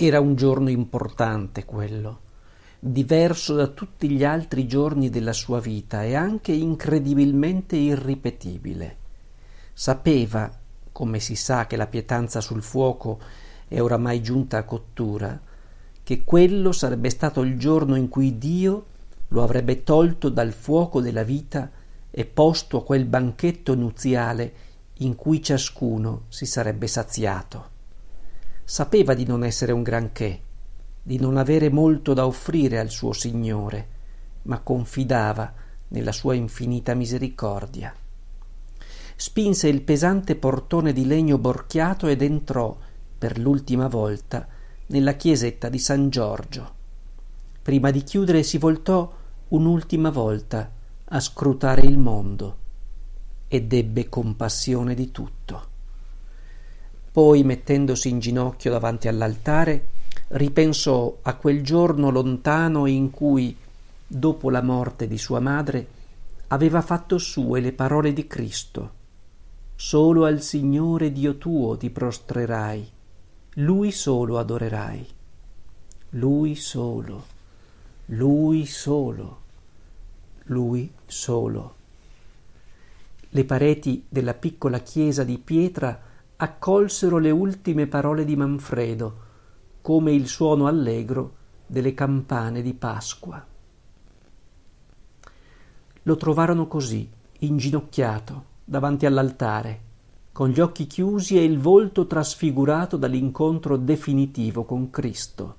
Era un giorno importante quello, diverso da tutti gli altri giorni della sua vita e anche incredibilmente irripetibile. Sapeva, come si sa che la pietanza sul fuoco è oramai giunta a cottura, che quello sarebbe stato il giorno in cui Dio lo avrebbe tolto dal fuoco della vita e posto a quel banchetto nuziale in cui ciascuno si sarebbe saziato. Sapeva di non essere un granché, di non avere molto da offrire al suo Signore, ma confidava nella sua infinita misericordia. Spinse il pesante portone di legno borchiato ed entrò, per l'ultima volta, nella chiesetta di San Giorgio. Prima di chiudere si voltò un'ultima volta a scrutare il mondo ed ebbe compassione di tutto. Poi, mettendosi in ginocchio davanti all'altare, ripensò a quel giorno lontano in cui, dopo la morte di sua madre, aveva fatto sue le parole di Cristo. Solo al Signore Dio tuo ti prostrerai, Lui solo adorerai. Lui solo, Lui solo, Lui solo. Le pareti della piccola chiesa di pietra accolsero le ultime parole di Manfredo, come il suono allegro delle campane di Pasqua. Lo trovarono così, inginocchiato, davanti all'altare, con gli occhi chiusi e il volto trasfigurato dall'incontro definitivo con Cristo,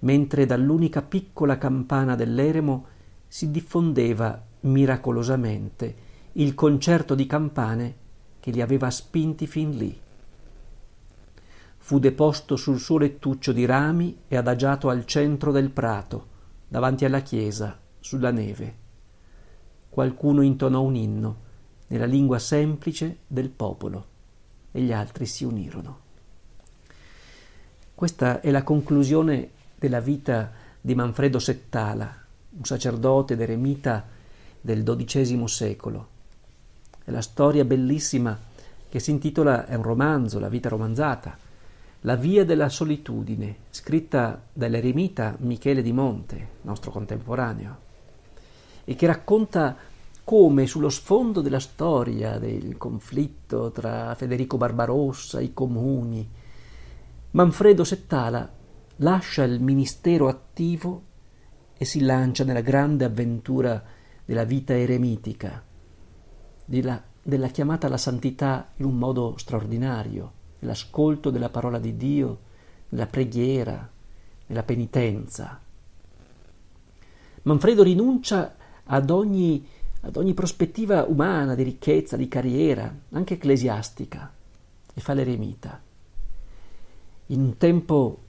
mentre dall'unica piccola campana dell'eremo si diffondeva miracolosamente il concerto di campane che li aveva spinti fin lì. Fu deposto sul suo lettuccio di rami e adagiato al centro del prato, davanti alla chiesa, sulla neve. Qualcuno intonò un inno, nella lingua semplice del popolo, e gli altri si unirono. Questa è la conclusione della vita di Manfredo Settala, un sacerdote ed eremita del XII secolo è la storia bellissima che si intitola, è un romanzo, La vita romanzata, La via della solitudine, scritta dall'eremita Michele di Monte, nostro contemporaneo, e che racconta come sullo sfondo della storia del conflitto tra Federico Barbarossa, i comuni, Manfredo Settala lascia il ministero attivo e si lancia nella grande avventura della vita eremitica della, della chiamata alla santità in un modo straordinario, nell'ascolto della parola di Dio, nella preghiera, nella penitenza. Manfredo rinuncia ad ogni, ad ogni prospettiva umana di ricchezza, di carriera, anche ecclesiastica, e fa l'eremita. In un tempo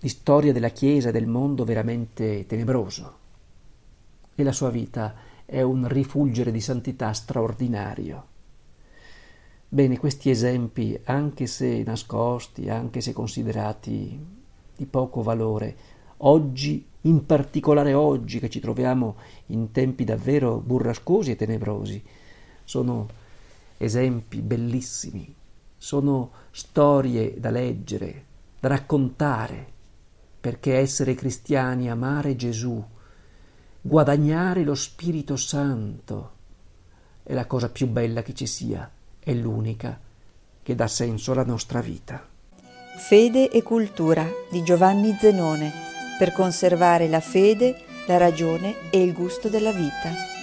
di storia della Chiesa e del mondo veramente tenebroso. E la sua vita è un rifulgere di santità straordinario. Bene, questi esempi, anche se nascosti, anche se considerati di poco valore, oggi, in particolare oggi che ci troviamo in tempi davvero burrascosi e tenebrosi, sono esempi bellissimi, sono storie da leggere, da raccontare, perché essere cristiani, amare Gesù, guadagnare lo Spirito Santo è la cosa più bella che ci sia, è l'unica che dà senso alla nostra vita. Fede e cultura di Giovanni Zenone per conservare la fede, la ragione e il gusto della vita.